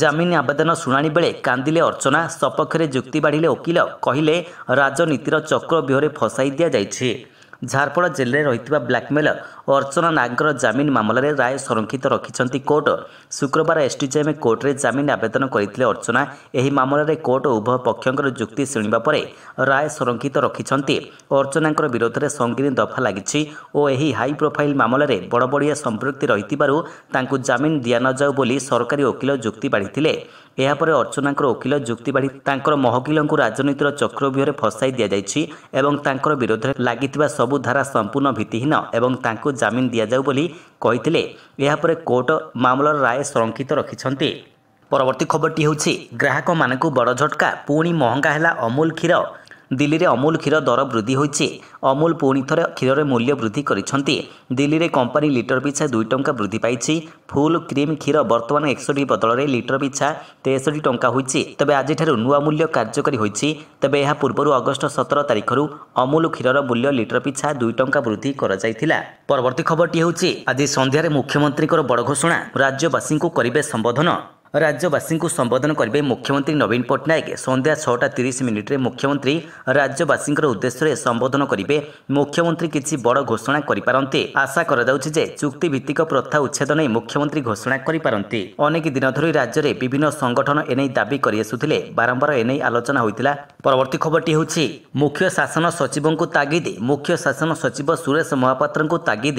ଜାମିନ ଆବେଦନ ଶୁଣାଣି ବେଳେ କାନ୍ଦିଲେ ଅର୍ଚ୍ଚନା ସପକ୍ଷରେ ଯୁକ୍ତି ବାଢ଼ିଲେ ଓକିଲ କହିଲେ ରାଜନୀତିର ଚକ୍ର ବ୍ୟୁହରେ ଫସାଇ ଦିଆଯାଇଛି ଝାରପଡ଼ା ଜେଲ୍ରେ ରହିଥିବା ବ୍ଲାକ୍ମେଲର ଅର୍ଚ୍ଚନା ନାଗଙ୍କର ଜାମିନ ମାମଲାରେ ରାୟ ସଂରକ୍ଷିତ ରଖିଛନ୍ତି କୋର୍ଟ ଶୁକ୍ରବାର ଏସ୍ଟିଜେଏମ୍ କୋର୍ଟରେ ଜାମିନ ଆବେଦନ କରିଥିଲେ ଅର୍ଚ୍ଚନା ଏହି ମାମଲାରେ କୋର୍ଟ ଉଭୟ ପକ୍ଷଙ୍କର ଯୁକ୍ତି ଶୁଣିବା ପରେ ରାୟ ସଂରକ୍ଷିତ ରଖିଛନ୍ତି ଅର୍ଚ୍ଚନାଙ୍କର ବିରୋଧରେ ସଙ୍ଗୀନ ଦଫା ଲାଗିଛି ଓ ଏହି ହାଇ ପ୍ରୋଫାଇଲ୍ ମାମଲାରେ ବଡ଼ବଡ଼ିଆ ସମ୍ପୃକ୍ତି ରହିଥିବାରୁ ତାଙ୍କୁ ଜାମିନ ଦିଆନଯାଉ ବୋଲି ସରକାରୀ ଓକିଲ ଯୁକ୍ତି ବାଢ଼ିଥିଲେ ଏହାପରେ ଅର୍ଚ୍ଚନାଙ୍କର ଓକିଲ ଯୁକ୍ତି ବାଢ଼ି ତାଙ୍କର ମହକିଲଙ୍କୁ ରାଜନୀତିର ଚକ୍ରବ୍ୟୂହରେ ଫସାଇ ଦିଆଯାଇଛି ଏବଂ ତାଙ୍କର ବିରୋଧରେ ଲାଗିଥିବା ସବୁ ଧାରା ସମ୍ପୂର୍ଣ୍ଣ ଭିତ୍ତିହୀନ ଏବଂ ତାଙ୍କୁ ଜାମିନ ଦିଆଯାଉ ବୋଲି କହିଥିଲେ ଏହାପରେ କୋର୍ଟ ମାମଲାର ରାୟ ସଂରକ୍ଷିତ ରଖିଛନ୍ତି ପରବର୍ତ୍ତୀ ଖବରଟି ହେଉଛି ଗ୍ରାହକମାନଙ୍କୁ ବଡ଼ ଝଟକା ପୁଣି ମହଙ୍ଗା ହେଲା ଅମୁଲ କ୍ଷୀର দিল্লীরে ଅମୁଲ କ୍ଷୀର ଦର ବୃଦ୍ଧି ହୋଇଛି ଅମୁଲ ପୁଣି ଥରେ କ୍ଷୀରରେ ମୂଲ୍ୟ ବୃଦ୍ଧି କରିଛନ୍ତି ଦିଲ୍ଲୀରେ କମ୍ପାନୀ ଲିଟର ପିଛା ଦୁଇ ଟଙ୍କା ବୃଦ୍ଧି ପାଇଛି ଫୁଲ୍ କ୍ରିମ୍ କ୍ଷୀର ବର୍ତ୍ତମାନ ଏକଷଠି ବଦଳରେ ଲିଟର ପିଛା ତେଷଠି ଟଙ୍କା ହୋଇଛି ତେବେ ଆଜିଠାରୁ ନୂଆ ମୂଲ୍ୟ କାର୍ଯ୍ୟକାରୀ ହୋଇଛି ତେବେ ଏହା ପୂର୍ବରୁ ଅଗଷ୍ଟ ସତର ତାରିଖରୁ ଅମୁଲ କ୍ଷୀରର ମୂଲ୍ୟ ଲିଟର ପିଛା ଦୁଇ ଟଙ୍କା ବୃଦ୍ଧି କରାଯାଇଥିଲା ପରବର୍ତ୍ତୀ ଖବରଟି ହେଉଛି ଆଜି ସନ୍ଧ୍ୟାରେ ମୁଖ୍ୟମନ୍ତ୍ରୀଙ୍କର ବଡ଼ ଘୋଷଣା ରାଜ୍ୟବାସୀଙ୍କୁ କରିବେ ସମ୍ବୋଧନ ରାଜ୍ୟବାସୀଙ୍କୁ ସମ୍ବୋଧନ କରିବେ ମୁଖ୍ୟମନ୍ତ୍ରୀ ନବୀନ ପଟ୍ଟନାୟକ ସନ୍ଧ୍ୟା ଛଅଟା ତିରିଶ ମିନିଟ୍ରେ ମୁଖ୍ୟମନ୍ତ୍ରୀ ରାଜ୍ୟବାସୀଙ୍କର ଉଦ୍ଦେଶ୍ୟରେ ସମ୍ବୋଧନ କରିବେ ମୁଖ୍ୟମନ୍ତ୍ରୀ କିଛି ବଡ଼ ଘୋଷଣା କରିପାରନ୍ତି ଆଶା କରାଯାଉଛି ଯେ ଚୁକ୍ତିଭିତ୍ତିକ ପ୍ରଥା ଉଚ୍ଛେଦ ନେଇ ମୁଖ୍ୟମନ୍ତ୍ରୀ ଘୋଷଣା କରିପାରନ୍ତି ଅନେକ ଦିନ ଧରି ରାଜ୍ୟରେ ବିଭିନ୍ନ ସଂଗଠନ ଏନେଇ ଦାବି କରିଆସୁଥିଲେ ବାରମ୍ବାର ଏନେଇ ଆଲୋଚନା ହୋଇଥିଲା ପରବର୍ତ୍ତୀ ଖବରଟି ହେଉଛି ମୁଖ୍ୟ ଶାସନ ସଚିବଙ୍କୁ ତାଗିଦ ମୁଖ୍ୟ ଶାସନ ସଚିବ ସୁରେଶ ମହାପାତ୍ରଙ୍କୁ ତାଗିଦ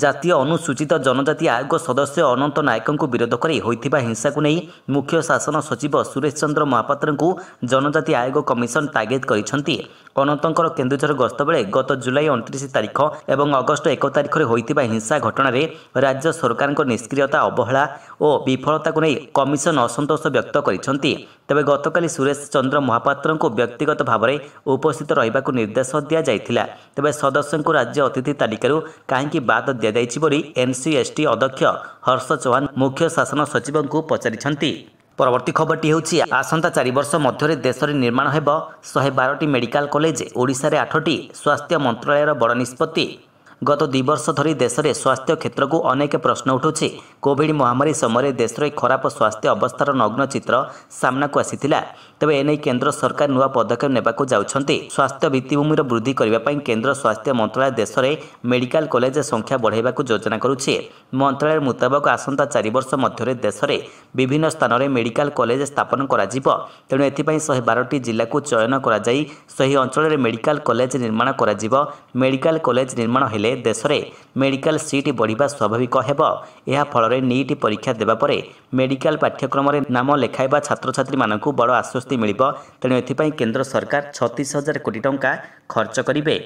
ଜାତୀୟ ଅନୁସୂଚିତ ଜନଜାତି ଆୟୋଗ ସଦସ୍ୟ ଅନନ୍ତ ନାୟକଙ୍କୁ ବିରୋଧ କରି ହୋଇଥିବା ହିଂସାକୁ ନେଇ ମୁଖ୍ୟ ଶାସନ ସଚିବ ସୁରେଶ ଚନ୍ଦ୍ର ମହାପାତ୍ରଙ୍କୁ ଜନଜାତି ଆୟୋଗ କମିଶନ ଟାର୍ଗେଟ କରିଛନ୍ତି ଅନନ୍ତଙ୍କର କେନ୍ଦୁଝର ଗସ୍ତ ବେଳେ ଗତ ଜୁଲାଇ ଅଣତିରିଶ ତାରିଖ ଏବଂ ଅଗଷ୍ଟ ଏକ ତାରିଖରେ ହୋଇଥିବା ହିଂସା ଘଟଣାରେ ରାଜ୍ୟ ସରକାରଙ୍କ ନିଷ୍କ୍ରିୟତା ଅବହେଳା ଓ ବିଫଳତାକୁ ନେଇ କମିଶନ ଅସନ୍ତୋଷ ବ୍ୟକ୍ତ କରିଛନ୍ତି ତେବେ ଗତକାଲି ସୁରେଶ ଚନ୍ଦ୍ର ମହାପାତ୍ରଙ୍କୁ ବ୍ୟକ୍ତିଗତ ଭାବରେ ଉପସ୍ଥିତ ରହିବାକୁ ନିର୍ଦ୍ଦେଶ ଦିଆଯାଇଥିଲା ତେବେ ସଦସ୍ୟଙ୍କୁ ରାଜ୍ୟ ଅତିଥି ତାଲିକାରୁ କାହିଁକି ବାଦ ଦିଆଯାଇଛି ବୋଲି ଏନ୍ସିଏସ୍ଟି ଅଧ୍ୟକ୍ଷ ହର୍ଷ ଚୌହାନ ମୁଖ୍ୟ ଶାସନ ସଚିବଙ୍କୁ ପଚାରିଛନ୍ତି ପରବର୍ତ୍ତୀ ଖବରଟି ହେଉଛି ଆସନ୍ତା ଚାରି ବର୍ଷ ମଧ୍ୟରେ ଦେଶରେ ନିର୍ମାଣ ହେବ ଶହେ ବାରଟି ମେଡିକାଲ କଲେଜ ଓଡ଼ିଶାରେ ଆଠଟି ସ୍ୱାସ୍ଥ୍ୟ ମନ୍ତ୍ରଣାଳୟର ବଡ଼ ନିଷ୍ପତ୍ତି ଗତ ଦୁଇ ବର୍ଷ ଧରି ଦେଶରେ ସ୍ୱାସ୍ଥ୍ୟ କ୍ଷେତ୍ରକୁ ଅନେକ ପ୍ରଶ୍ନ ଉଠୁଛି କୋଭିଡ୍ ମହାମାରୀ ସମୟରେ ଦେଶରେ ଖରାପ ସ୍ୱାସ୍ଥ୍ୟ ଅବସ୍ଥାର ନଗ୍ନ ଚିତ୍ର ସାମ୍ନାକୁ ଆସିଥିଲା ତେବେ ଏନେଇ କେନ୍ଦ୍ର ସରକାର ନୂଆ ପଦକ୍ଷେପ ନେବାକୁ ଯାଉଛନ୍ତି ସ୍ୱାସ୍ଥ୍ୟ ଭିତ୍ତିଭୂମିର ବୃଦ୍ଧି କରିବା ପାଇଁ କେନ୍ଦ୍ର ସ୍ୱାସ୍ଥ୍ୟ ମନ୍ତ୍ରଣାଳୟ ଦେଶରେ ମେଡିକାଲ କଲେଜ ସଂଖ୍ୟା ବଢ଼ାଇବାକୁ ଯୋଜନା କରୁଛି ମନ୍ତ୍ରଣାଳୟ ମୁତାବକ ଆସନ୍ତା ଚାରି ବର୍ଷ ମଧ୍ୟରେ ଦେଶରେ ବିଭିନ୍ନ ସ୍ଥାନରେ ମେଡିକାଲ କଲେଜ ସ୍ଥାପନ କରାଯିବ ତେଣୁ ଏଥିପାଇଁ ଶହେ ବାରଟି ଜିଲ୍ଲାକୁ ଚୟନ କରାଯାଇ ସେହି ଅଞ୍ଚଳରେ ମେଡିକାଲ କଲେଜ ନିର୍ମାଣ କରାଯିବ ମେଡିକାଲ କଲେଜ ନିର୍ମାଣ ହେଲେ ଦେଶରେ ମେଡିକାଲ ସିଟ୍ ବଢ଼ିବା ସ୍ୱାଭାବିକ ହେବ ଏହା ଫଳରେ ନିଟ୍ ପରୀକ୍ଷା ଦେବା ପରେ ମେଡିକାଲ ପାଠ୍ୟକ୍ରମରେ ନାମ ଲେଖାଇବା ଛାତ୍ରଛାତ୍ରୀମାନଙ୍କୁ ବଡ଼ ଆଶ୍ୱସ୍ତି ମିଳିବ ତେଣୁ ଏଥିପାଇଁ କେନ୍ଦ୍ର ସରକାର ଛତିଶ ହଜାର କୋଟି ଟଙ୍କା ଖର୍ଚ୍ଚ କରିବେ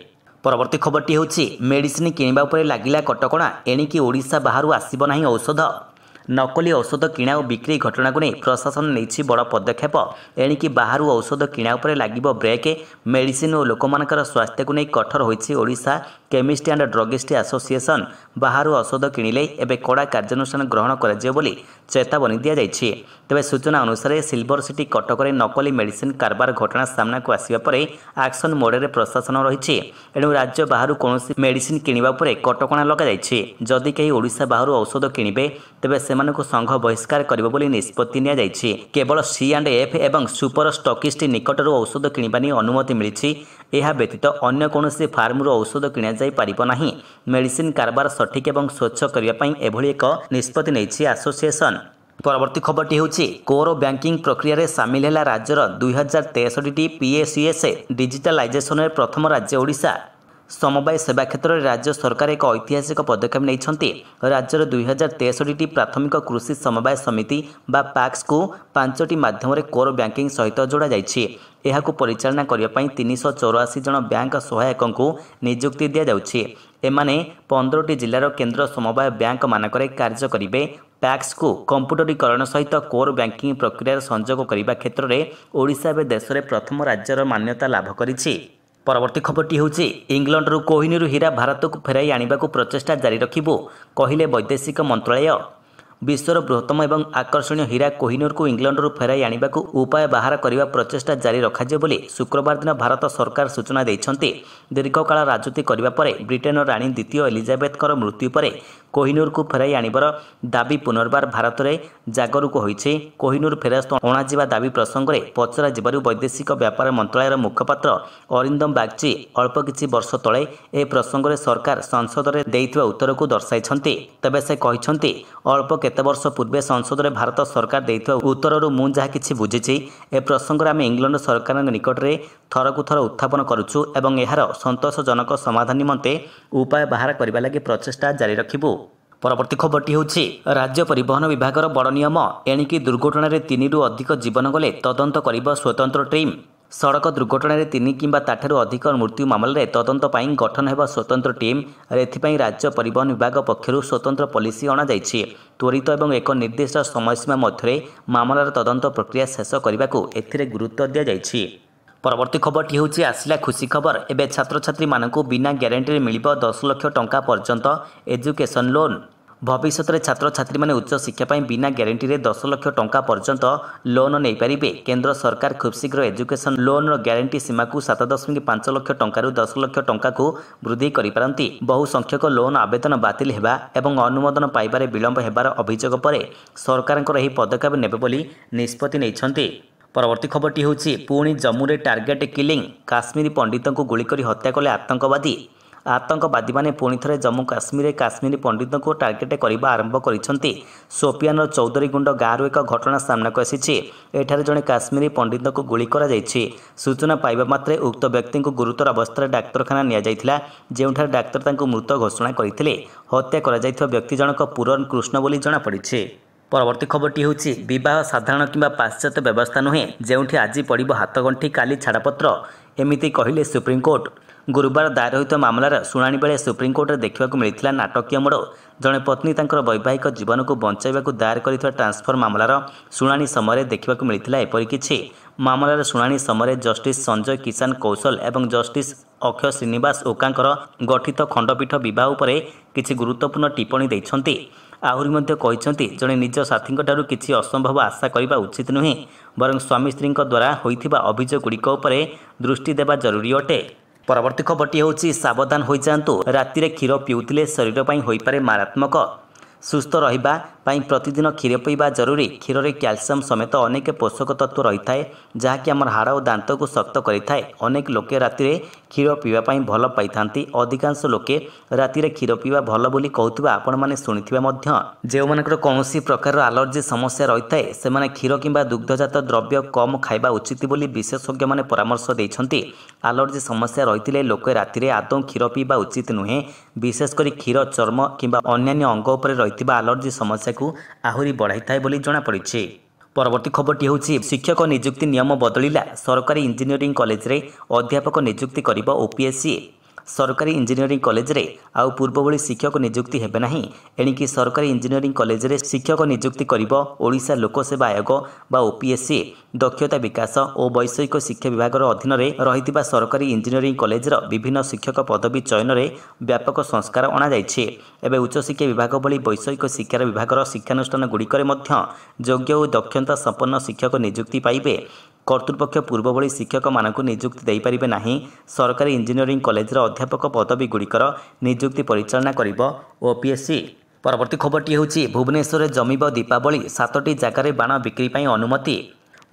ପରବର୍ତ୍ତୀ ଖବରଟି ହେଉଛି ମେଡିସିନ କିଣିବା ଉପରେ ଲାଗିଲା କଟକଣା ଏଣିକି ଓଡ଼ିଶା ବାହାରୁ ଆସିବ ନାହିଁ ଔଷଧ ନକଲି ଔଷଧ କିଣା ଓ ବିକ୍ରି ଘଟଣାକୁ ନେଇ ପ୍ରଶାସନ ନେଇଛି ବଡ଼ ପଦକ୍ଷେପ ଏଣିକି ବାହାରୁ ଔଷଧ କିଣା ଉପରେ ଲାଗିବ ବ୍ରେକ୍ ମେଡିସିନ ଓ ଲୋକମାନଙ୍କର ସ୍ୱାସ୍ଥ୍ୟକୁ ନେଇ କଠୋର ହୋଇଛି Odisha chemist and druggist association ବାହାରୁ ଔଷଧ କିଣିଲେ ଏବେ କଡ଼ା କାର୍ଯ୍ୟାନୁଷ୍ଠାନ ଗ୍ରହଣ କରାଯିବ ବୋଲି ଚେତାବନୀ ଦିଆଯାଇଛି ତେବେ ସୂଚନା ଅନୁସାରେ ସିଲ୍ଭର ସିଟି କଟକରେ ନକଲି ମେଡିସିନ୍ କାରବାର ଘଟଣା ସାମ୍ନାକୁ ଆସିବା ପରେ ଆକ୍ସନ୍ ମୋଡ଼ରେ ପ୍ରଶାସନ ରହିଛି ଏଣୁ ରାଜ୍ୟ ବାହାରୁ କୌଣସି ମେଡିସିନ୍ କିଣିବା ଉପରେ କଟକଣା ଲଗାଯାଇଛି ଯଦି କେହି ଓଡ଼ିଶା ବାହାରୁ ଔଷଧ କିଣିବେ ତେବେ ସେମାନଙ୍କୁ ସଂଘ ବହିଷ୍କାର କରିବ ବୋଲି ନିଷ୍ପତ୍ତି ନିଆଯାଇଛି କେବଳ ସି ଆଣ୍ଡ ଏଫ୍ ଏବଂ ସୁପର ଷ୍ଟକିଷ୍ଟି ନିକଟରୁ ଔଷଧ କିଣିବା ନେଇ ଅନୁମତି ମିଳିଛି ଏହା ବ୍ୟତୀତ ଅନ୍ୟ କୌଣସି ଫାର୍ମରୁ ଔଷଧ କିଣା ନିଆଯାଇପାରିବ ନାହିଁ ମେଡିସିନ କାରବାର ସଠିକ୍ ଏବଂ ସ୍ୱଚ୍ଛ କରିବା ପାଇଁ ଏଭଳି ଏକ ନିଷ୍ପତ୍ତି ନେଇଛି ଆସୋସିଏସନ୍ ପରବର୍ତ୍ତୀ ଖବରଟି ହେଉଛି କୋର ବ୍ୟାଙ୍କିଂ ପ୍ରକ୍ରିୟାରେ ସାମିଲ ହେଲା ରାଜ୍ୟର ଦୁଇହଜାର ତେଷଠିଟି ପିଏସିଏସ୍ ଡିଜିଟାଲାଇଜେସନରେ ପ୍ରଥମ ରାଜ୍ୟ ଓଡ଼ିଶା ସମବାୟ ସେବା କ୍ଷେତ୍ରରେ ରାଜ୍ୟ ସରକାର ଏକ ଐତିହାସିକ ପଦକ୍ଷେପ ନେଇଛନ୍ତି ରାଜ୍ୟର ଦୁଇହଜାର ତେଷଠିଟି ପ୍ରାଥମିକ କୃଷି ସମବାୟ ସମିତି ବା ପାକ୍ସକୁ ପାଞ୍ଚଟି ମାଧ୍ୟମରେ କୋର ବ୍ୟାଙ୍କିଂ ସହିତ ଯୋଡ଼ାଯାଇଛି ଏହାକୁ ପରିଚାଳନା କରିବା ପାଇଁ ତିନିଶହ ଚଉରାଅଶୀ ଜଣ ବ୍ୟାଙ୍କ ସହାୟକଙ୍କୁ ନିଯୁକ୍ତି ଦିଆଯାଉଛି ଏମାନେ ପନ୍ଦରଟି ଜିଲ୍ଲାର କେନ୍ଦ୍ର ସମବାୟ ବ୍ୟାଙ୍କମାନଙ୍କରେ କାର୍ଯ୍ୟ କରିବେ ପ୍ୟାକ୍ସକୁ କମ୍ପ୍ୟୁଟରୀକରଣ ସହିତ କୋର୍ ବ୍ୟାଙ୍କିଂ ପ୍ରକ୍ରିୟାରେ ସଂଯୋଗ କରିବା କ୍ଷେତ୍ରରେ ଓଡ଼ିଶା ଏବେ ଦେଶରେ ପ୍ରଥମ ରାଜ୍ୟର ମାନ୍ୟତା ଲାଭ କରିଛି ପରବର୍ତ୍ତୀ ଖବରଟି ହେଉଛି ଇଂଲଣ୍ଡରୁ କୋହିନୀରୁ ହୀରା ଭାରତକୁ ଫେରାଇ ଆଣିବାକୁ ପ୍ରଚେଷ୍ଟା ଜାରି ରଖିବୁ କହିଲେ ବୈଦେଶିକ ମନ୍ତ୍ରଣାଳୟ ବିଶ୍ୱର ବୃହତ୍ତମ ଏବଂ ଆକର୍ଷଣୀୟ ହୀରା କୋହିନୁରକୁ ଇଂଲଣ୍ଡରୁ ଫେରାଇ ଆଣିବାକୁ ଉପାୟ ବାହାର କରିବା ପ୍ରଚେଷ୍ଟା ଜାରି ରଖାଯିବ ବୋଲି ଶୁକ୍ରବାର ଦିନ ଭାରତ ସରକାର ସୂଚନା ଦେଇଛନ୍ତି ଦୀର୍ଘକାଳ ରାଜୁତି କରିବା ପରେ ବ୍ରିଟେନ୍ର ରାଣୀ ଦ୍ୱିତୀୟ ଏଲିଜାବେଥଙ୍କର ମୃତ୍ୟୁ ପରେ କୋହିନୁରକୁ ଫେରାଇ ଆଣିବାର ଦାବି ପୁନର୍ବାର ଭାରତରେ ଜାଗରୁକ ହୋଇଛି କୋହିନୁର ଫେରସ୍ତ ଅଣାଯିବା ଦାବି ପ୍ରସଙ୍ଗରେ ପଚରାଯିବାରୁ ବୈଦେଶିକ ବ୍ୟାପାର ମନ୍ତ୍ରଣାଳୟର ମୁଖପାତ୍ର ଅରିନ୍ଦମ ବାଗ୍ଚି ଅଳ୍ପ କିଛି ବର୍ଷ ତଳେ ଏ ପ୍ରସଙ୍ଗରେ ସରକାର ସଂସଦରେ ଦେଇଥିବା ଉତ୍ତରକୁ ଦର୍ଶାଇଛନ୍ତି ତେବେ ସେ କହିଛନ୍ତି ଅଳ୍ପ କେତେ ବର୍ଷ ପୂର୍ବେ ସଂସଦରେ ଭାରତ ସରକାର ଦେଇଥିବା ଉତ୍ତରରୁ ମୁଁ ଯାହା କିଛି ବୁଝିଛି ଏ ପ୍ରସଙ୍ଗରେ ଆମେ ଇଂଲଣ୍ଡ ସରକାରଙ୍କ ନିକଟରେ ଥରକୁ ଥର ଉତ୍ଥାପନ କରୁଛୁ ଏବଂ ଏହାର ସନ୍ତୋଷଜନକ ସମାଧାନ ନିମନ୍ତେ ଉପାୟ ବାହାର କରିବା ଲାଗି ପ୍ରଚେଷ୍ଟା ଜାରି ରଖିବୁ ପରବର୍ତ୍ତୀ ଖବରଟି ହେଉଛି ରାଜ୍ୟ ପରିବହନ ବିଭାଗର ବଡ଼ ନିୟମ ଏଣିକି ଦୁର୍ଘଟଣାରେ ତିନିରୁ ଅଧିକ ଜୀବନ ଗଲେ ତଦନ୍ତ କରିବ ସ୍ୱତନ୍ତ୍ର ଟିମ୍ ସଡ଼କ ଦୁର୍ଘଟଣାରେ ତିନି କିମ୍ବା ତାଠାରୁ ଅଧିକ ମୃତ୍ୟୁ ମାମଲାରେ ତଦନ୍ତ ପାଇଁ ଗଠନ ହେବ ସ୍ୱତନ୍ତ୍ର ଟିମ୍ ଏଥିପାଇଁ ରାଜ୍ୟ ପରିବହନ ବିଭାଗ ପକ୍ଷରୁ ସ୍ୱତନ୍ତ୍ର ପଲିସି ଅଣାଯାଇଛି ତ୍ୱରିତ ଏବଂ ଏକ ନିର୍ଦ୍ଦିଷ୍ଟ ସମୟସୀମା ମଧ୍ୟରେ ମାମଲାର ତଦନ୍ତ ପ୍ରକ୍ରିୟା ଶେଷ କରିବାକୁ ଏଥିରେ ଗୁରୁତ୍ୱ ଦିଆଯାଇଛି ପରବର୍ତ୍ତୀ ଖବରଟି ହେଉଛି ଆସିଲା ଖୁସି ଖବର ଏବେ ଛାତ୍ରଛାତ୍ରୀମାନଙ୍କୁ ବିନା ଗ୍ୟାରେଣ୍ଟିରେ ମିଳିବ ଦଶ ଲକ୍ଷ ଟଙ୍କା ପର୍ଯ୍ୟନ୍ତ ଏଜୁକେସନ୍ ଲୋନ୍ ଭବିଷ୍ୟତରେ ଛାତ୍ରଛାତ୍ରୀମାନେ ଉଚ୍ଚ ଶିକ୍ଷା ପାଇଁ ବିନା ଗ୍ୟାରେଣ୍ଟିରେ ଦଶ ଲକ୍ଷ ଟଙ୍କା ପର୍ଯ୍ୟନ୍ତ ଲୋନ୍ ନେଇପାରିବେ କେନ୍ଦ୍ର ସରକାର ଖୁବ୍ଶୀଘ୍ର ଏଜୁକେସନ୍ ଲୋନ୍ର ଗ୍ୟାରେଣ୍ଟି ସୀମାକୁ ସାତ ଦଶମିକ ପାଞ୍ଚ ଲକ୍ଷ ଟଙ୍କାରୁ ଦଶ ଲକ୍ଷ ଟଙ୍କାକୁ ବୃଦ୍ଧି କରିପାରନ୍ତି ବହୁ ସଂଖ୍ୟକ ଲୋନ୍ ଆବେଦନ ବାତିଲ ହେବା ଏବଂ ଅନୁମୋଦନ ପାଇବାରେ ବିଳମ୍ବ ହେବାର ଅଭିଯୋଗ ପରେ ସରକାରଙ୍କର ଏହି ପଦକ୍ଷେପ ନେବେ ବୋଲି ନିଷ୍ପତ୍ତି ନେଇଛନ୍ତି ପରବର୍ତ୍ତୀ ଖବରଟି ହେଉଛି ପୁଣି ଜମ୍ମୁରେ ଟାର୍ଗେଟ୍ କିଲିଂ କାଶ୍ମୀର ପଣ୍ଡିତଙ୍କୁ ଗୁଳି କରି ହତ୍ୟା କଲେ ଆତଙ୍କବାଦୀ ଆତଙ୍କବାଦୀମାନେ ପୁଣି ଥରେ ଜମ୍ମୁ କାଶ୍ମୀରରେ କାଶ୍ମୀରୀ ପଣ୍ଡିତଙ୍କୁ ଟାର୍ଗେଟ୍ କରିବା ଆରମ୍ଭ କରିଛନ୍ତି ସୋପିଆନର ଚୌଧୁରୀଗୁଣ୍ଡ ଗାଁରୁ ଏକ ଘଟଣା ସାମ୍ନାକୁ ଆସିଛି ଏଠାରେ ଜଣେ କାଶ୍ମୀରୀ ପଣ୍ଡିତଙ୍କୁ ଗୁଳି କରାଯାଇଛି ସୂଚନା ପାଇବା ମାତ୍ରେ ଉକ୍ତ ବ୍ୟକ୍ତିଙ୍କୁ ଗୁରୁତର ଅବସ୍ଥାରେ ଡାକ୍ତରଖାନା ନିଆଯାଇଥିଲା ଯେଉଁଠାରେ ଡାକ୍ତର ତାଙ୍କୁ ମୃତ ଘୋଷଣା କରିଥିଲେ ହତ୍ୟା କରାଯାଇଥିବା ବ୍ୟକ୍ତି ଜଣକ ପୂରଣ କୃଷ୍ଣ ବୋଲି ଜଣାପଡ଼ିଛି ପରବର୍ତ୍ତୀ ଖବରଟି ହେଉଛି ବିବାହ ସାଧାରଣ କିମ୍ବା ପାଶ୍ଚାତ୍ୟ ବ୍ୟବସ୍ଥା ନୁହେଁ ଯେଉଁଠି ଆଜି ପଡ଼ିବ ହାତଗଣ୍ଠି କାଲି ଛାଡ଼ପତ୍ର ଏମିତି କହିଲେ ସୁପ୍ରିମକୋର୍ଟ ଗୁରୁବାର ଦାୟର ହୋଇଥିବା ମାମଲାର ଶୁଣାଣି ବେଳେ ସୁପ୍ରିମକୋର୍ଟରେ ଦେଖିବାକୁ ମିଳିଥିଲା ନାଟକୀୟ ମୋଡ଼ ଜଣେ ପତ୍ନୀ ତାଙ୍କର ବୈବାହିକ ଜୀବନକୁ ବଞ୍ଚାଇବାକୁ ଦାୟର କରିଥିବା ଟ୍ରାନ୍ସଫର ମାମଲାର ଶୁଣାଣି ସମୟରେ ଦେଖିବାକୁ ମିଳିଥିଲା ଏପରି କିଛି ମାମଲାର ଶୁଣାଣି ସମୟରେ ଜଷ୍ଟିସ୍ ସଞ୍ଜୟ କିଶାନ କୌଶଲ ଏବଂ ଜଷ୍ଟିସ୍ ଅକ୍ଷୟ ଶ୍ରୀନିବାସ ଓକାଙ୍କର ଗଠିତ ଖଣ୍ଡପୀଠ ବିବାହ ଉପରେ କିଛି ଗୁରୁତ୍ୱପୂର୍ଣ୍ଣ ଟିପ୍ପଣୀ ଦେଇଛନ୍ତି ଆହୁରି ମଧ୍ୟ କହିଛନ୍ତି ଜଣେ ନିଜ ସାଥୀଙ୍କଠାରୁ କିଛି ଅସମ୍ଭବ ଆଶା କରିବା ଉଚିତ ନୁହେଁ ବରଂ ସ୍ୱାମୀ ସ୍ତ୍ରୀଙ୍କ ଦ୍ୱାରା ହୋଇଥିବା ଅଭିଯୋଗଗୁଡ଼ିକ ଉପରେ ଦୃଷ୍ଟି ଦେବା ଜରୁରୀ ଅଟେ ପରବର୍ତ୍ତୀ ଖବରଟି ହେଉଛି ସାବଧାନ ହୋଇଯାଆନ୍ତୁ ରାତିରେ କ୍ଷୀର ପିଉଥିଲେ ଶରୀର ପାଇଁ ହୋଇପାରେ ମାରାତ୍ମକ ସୁସ୍ଥ ରହିବା ପାଇଁ ପ୍ରତିଦିନ କ୍ଷୀର ପିଇବା ଜରୁରୀ କ୍ଷୀରରେ କ୍ୟାଲସିୟମ୍ ସମେତ ଅନେକ ପୋଷକ ତତ୍ତ୍ୱ ରହିଥାଏ ଯାହାକି ଆମର ହାଡ଼ ଓ ଦାନ୍ତକୁ ଶକ୍ତ କରିଥାଏ ଅନେକ ଲୋକେ ରାତିରେ କ୍ଷୀର ପିଇବା ପାଇଁ ଭଲ ପାଇଥାନ୍ତି ଅଧିକାଂଶ ଲୋକେ ରାତିରେ କ୍ଷୀର ପିଇବା ଭଲ ବୋଲି କହୁଥିବା ଆପଣମାନେ ଶୁଣିଥିବେ ମଧ୍ୟ ଯେଉଁମାନଙ୍କର କୌଣସି ପ୍ରକାରର ଆଲର୍ଜି ସମସ୍ୟା ରହିଥାଏ ସେମାନେ କ୍ଷୀର କିମ୍ବା ଦୁଗ୍ଧଜାତ ଦ୍ରବ୍ୟ କମ୍ ଖାଇବା ଉଚିତ ବୋଲି ବିଶେଷଜ୍ଞମାନେ ପରାମର୍ଶ ଦେଇଛନ୍ତି ଆଲର୍ଜି ସମସ୍ୟା ରହିଥିଲେ ଲୋକେ ରାତିରେ ଆଦୌ କ୍ଷୀର ପିଇବା ଉଚିତ ନୁହେଁ ବିଶେଷ କରି କ୍ଷୀର ଚର୍ମ କିମ୍ବା ଅନ୍ୟାନ୍ୟ ଅଙ୍ଗ ଉପରେ ରହିଥିବା ଆଲର୍ଜି ସମସ୍ୟା ଭୂମିକାକୁ ଆହୁରି ବଢ଼ାଇଥାଏ ବୋଲି ଜଣାପଡ଼ିଛି ପରବର୍ତ୍ତୀ ଖବରଟି ହେଉଛି ଶିକ୍ଷକ ନିଯୁକ୍ତି ନିୟମ ବଦଳିଲା ସରକାରୀ ଇଞ୍ଜିନିୟରିଂ କଲେଜରେ ଅଧ୍ୟାପକ ନିଯୁକ୍ତି କରିବ ଓପିଏସ୍ସି ସରକାରୀ ଇଞ୍ଜିନିୟରିଂ କଲେଜରେ ଆଉ ପୂର୍ବଭଳି ଶିକ୍ଷକ ନିଯୁକ୍ତି ହେବେ ନାହିଁ ଏଣିକି ସରକାରୀ ଇଞ୍ଜିନିୟରିଂ କଲେଜରେ ଶିକ୍ଷକ ନିଯୁକ୍ତି କରିବ ଓଡ଼ିଶା ଲୋକସେବା ଆୟୋଗ ବା ଓପିଏସ୍ସି ଦକ୍ଷତା ବିକାଶ ଓ ବୈଷୟିକ ଶିକ୍ଷା ବିଭାଗର ଅଧୀନରେ ରହିଥିବା ସରକାରୀ ଇଞ୍ଜିନିୟରିଂ କଲେଜର ବିଭିନ୍ନ ଶିକ୍ଷକ ପଦବୀ ଚୟନରେ ବ୍ୟାପକ ସଂସ୍କାର ଅଣାଯାଇଛି ଏବେ ଉଚ୍ଚଶିକ୍ଷା ବିଭାଗ ଭଳି ବୈଷୟିକ ଶିକ୍ଷାର ବିଭାଗର ଶିକ୍ଷାନୁଷ୍ଠାନଗୁଡ଼ିକରେ ମଧ୍ୟ ଯୋଗ୍ୟ ଓ ଦକ୍ଷତା ସମ୍ପନ୍ନ ଶିକ୍ଷକ ନିଯୁକ୍ତି ପାଇବେ କର୍ତ୍ତୃପକ୍ଷ ପୂର୍ବଭଳି ଶିକ୍ଷକମାନଙ୍କୁ ନିଯୁକ୍ତି ଦେଇପାରିବେ ନାହିଁ ସରକାରୀ ଇଞ୍ଜିନିୟରିଂ କଲେଜର ଅଧ୍ୟାପକ ପଦବୀଗୁଡ଼ିକର ନିଯୁକ୍ତି ପରିଚାଳନା କରିବ ଓପିଏସ୍ସି ପରବର୍ତ୍ତୀ ଖବରଟି ହେଉଛି ଭୁବନେଶ୍ୱରରେ ଜମିବ ଦୀପାବଳି ସାତଟି ଜାଗାରେ ବାଣ ବିକ୍ରି ପାଇଁ ଅନୁମତି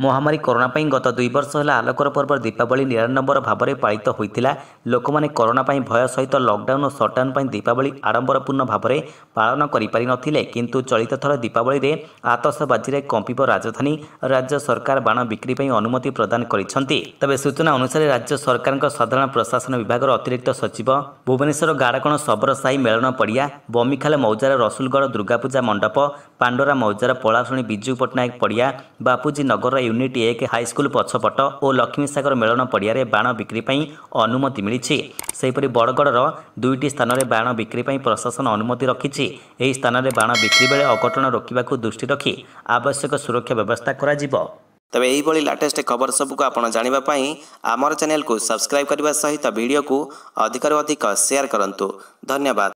ମହାମାରୀ କରୋନା ପାଇଁ ଗତ ଦୁଇ ବର୍ଷ ହେଲା ଆଲୋକର ପର୍ବ ଦୀପାବଳି ନିରାନମ୍ବର ଭାବରେ ପାଳିତ ହୋଇଥିଲା ଲୋକମାନେ କରୋନା ପାଇଁ ଭୟ ସହିତ ଲକ୍ଡାଉନ୍ ଓ ସଟ୍ଡାଉନ୍ ପାଇଁ ଦୀପାବଳି ଆଡ଼ମ୍ବରପୂର୍ଣ୍ଣ ଭାବରେ ପାଳନ କରିପାରିନଥିଲେ କିନ୍ତୁ ଚଳିତଥର ଦୀପାବଳିରେ ଆତସବାଜିରେ କମ୍ପିବ ରାଜଧାନୀ ରାଜ୍ୟ ସରକାର ବାଣ ବିକ୍ରି ପାଇଁ ଅନୁମତି ପ୍ରଦାନ କରିଛନ୍ତି ତେବେ ସୂଚନା ଅନୁସାରେ ରାଜ୍ୟ ସରକାରଙ୍କ ସାଧାରଣ ପ୍ରଶାସନ ବିଭାଗର ଅତିରିକ୍ତ ସଚିବ ଭୁବନେଶ୍ୱର ଗାଡ଼କଣ ସବର ସାହି ମେଳନ ପଡ଼ିଆ ବମିଖାଲ ମୌଜାର ରସୁଲଗଡ଼ ଦୁର୍ଗାପୂଜା ମଣ୍ଡପ ପାଣ୍ଡରା ମୌଜାର ପଳାଶୁଣୀ ବିଜୁ ପଟ୍ଟନାୟକ ପଡ଼ିଆ ବାପୁଜୀ ନଗରର ୟୁନିଟ୍ ଏକ ହାଇସ୍କୁଲ ପଛପଟ ଓ ଲକ୍ଷ୍ମୀସାଗର ମେଳନ ପଡ଼ିଆରେ ବାଣ ବିକ୍ରି ପାଇଁ ଅନୁମତି ମିଳିଛି ସେହିପରି ବଡ଼ଗଡ଼ର ଦୁଇଟି ସ୍ଥାନରେ ବାଣ ବିକ୍ରି ପାଇଁ ପ୍ରଶାସନ ଅନୁମତି ରଖିଛି ଏହି ସ୍ଥାନରେ ବାଣ ବିକ୍ରି ବେଳେ ଅଘଟଣ ରୋକିବାକୁ ଦୃଷ୍ଟି ରଖି ଆବଶ୍ୟକ ସୁରକ୍ଷା ବ୍ୟବସ୍ଥା କରାଯିବ ତେବେ ଏହିଭଳି ଲାଟେଷ୍ଟ ଖବର ସବୁକୁ ଆପଣ ଜାଣିବା ପାଇଁ ଆମର ଚ୍ୟାନେଲକୁ ସବସ୍କ୍ରାଇବ୍ କରିବା ସହିତ ଭିଡ଼ିଓକୁ ଅଧିକରୁ ଅଧିକ ସେୟାର କରନ୍ତୁ ଧନ୍ୟବାଦ